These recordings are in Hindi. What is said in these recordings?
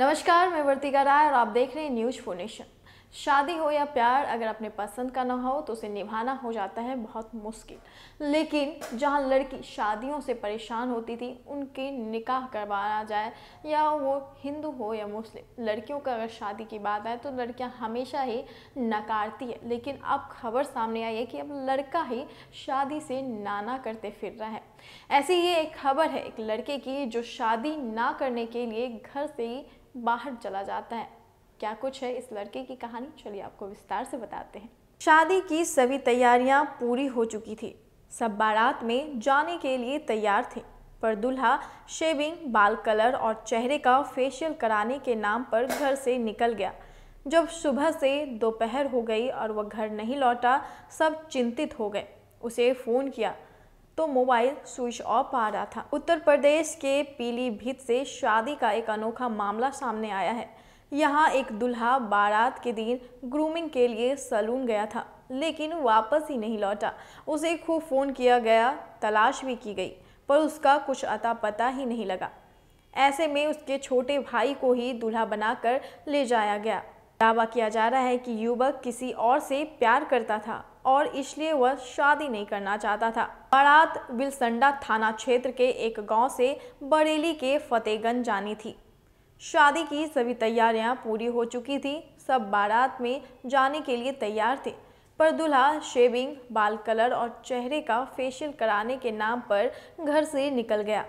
नमस्कार मैं वर्तिका राय और आप देख रहे हैं न्यूज फोनेशन शादी हो या प्यार अगर अपने पसंद का ना हो तो उसे निभाना हो जाता है बहुत मुश्किल लेकिन जहां लड़की शादियों से परेशान होती थी उनके निकाह करवाया जाए या वो हिंदू हो या मुस्लिम लड़कियों का अगर शादी की बात आए तो लड़कियां हमेशा ही नकारती है लेकिन अब खबर सामने आई है कि अब लड़का ही शादी से नाना करते फिर रहा है ऐसी ही एक खबर है एक लड़के की जो शादी ना करने के लिए घर से ही बाहर चला जाता है क्या कुछ है इस लड़के की कहानी चलिए आपको विस्तार से बताते हैं शादी की सभी तैयारियां पूरी हो चुकी थी सब बारात में जाने के लिए तैयार थे पर दुल्हा शेविंग बाल कलर और चेहरे का फेशियल कराने के नाम पर घर से निकल गया जब सुबह से दोपहर हो गई और वह घर नहीं लौटा सब चिंतित हो गए उसे फ़ोन किया तो मोबाइल स्विच ऑफ आ रहा था उत्तर प्रदेश के पीलीभीत से शादी का एक अनोखा मामला सामने आया है यहाँ एक दुल्हा बारात के दिन ग्रूमिंग के लिए सलून गया था लेकिन वापस ही नहीं लौटा उसे खूब फ़ोन किया गया तलाश भी की गई पर उसका कुछ अता पता ही नहीं लगा ऐसे में उसके छोटे भाई को ही दूल्हा बनाकर ले जाया गया दावा किया जा रहा है कि युवक किसी और से प्यार करता था और इसलिए वह शादी नहीं करना चाहता था बारात बिलसंडा थाना क्षेत्र के एक गांव से बरेली के फतेहगंज जानी थी शादी की सभी तैयारियां पूरी हो चुकी थी सब बारात में जाने के लिए तैयार थे पर दूल्हा शेविंग बाल कलर और चेहरे का फेशियल कराने के नाम पर घर से निकल गया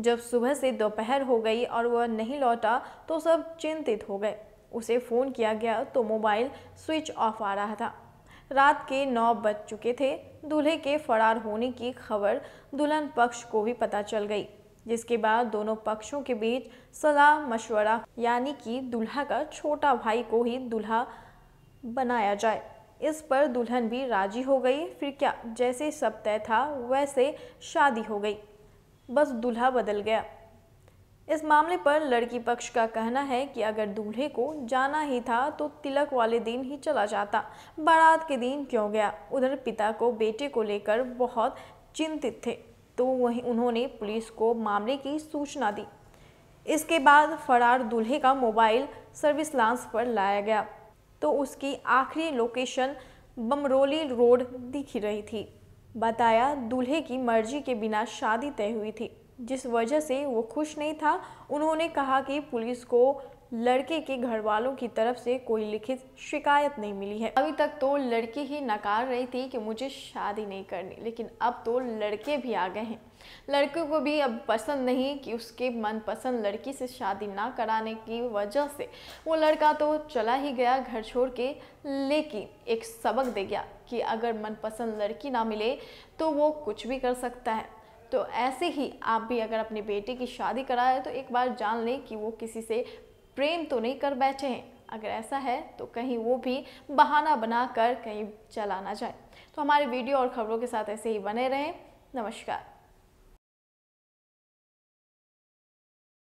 जब सुबह से दोपहर हो गई और वह नहीं लौटा तो सब चिंतित हो गए उसे फ़ोन किया गया तो मोबाइल स्विच ऑफ आ रहा था रात के नौ बज चुके थे दूल्हे के फरार होने की खबर दुल्हन पक्ष को भी पता चल गई जिसके बाद दोनों पक्षों के बीच सलाह मशवरा यानी कि दूल्हा का छोटा भाई को ही दूल्हा बनाया जाए इस पर दुल्हन भी राजी हो गई फिर क्या जैसे सब तय था वैसे शादी हो गई बस दूल्हा बदल गया इस मामले पर लड़की पक्ष का कहना है कि अगर दूल्हे को जाना ही था तो तिलक वाले दिन ही चला जाता बारात के दिन क्यों गया उधर पिता को बेटे को लेकर बहुत चिंतित थे तो वहीं उन्होंने पुलिस को मामले की सूचना दी इसके बाद फरार दूल्हे का मोबाइल सर्विस लांस पर लाया गया तो उसकी आखिरी लोकेशन बमरोली रोड दिखी रही थी बताया दूल्हे की मर्जी के बिना शादी तय हुई थी जिस वजह से वो खुश नहीं था उन्होंने कहा कि पुलिस को लड़के के घर वालों की तरफ से कोई लिखित शिकायत नहीं मिली है अभी तक तो लड़की ही नकार रही थी कि मुझे शादी नहीं करनी लेकिन अब तो लड़के भी आ गए हैं लड़के को भी अब पसंद नहीं कि उसके मनपसंद लड़की से शादी ना कराने की वजह से वो लड़का तो चला ही गया घर छोड़ के लेकिन एक सबक दे गया कि अगर मनपसंद लड़की ना मिले तो वो कुछ भी कर सकता है तो ऐसे ही आप भी अगर अपने बेटे की शादी कराए तो एक बार जान लें कि वो किसी से प्रेम तो नहीं कर बैठे हैं अगर ऐसा है तो कहीं वो भी बहाना बनाकर कहीं चला ना जाए तो हमारे वीडियो और खबरों के साथ ऐसे ही बने रहें नमस्कार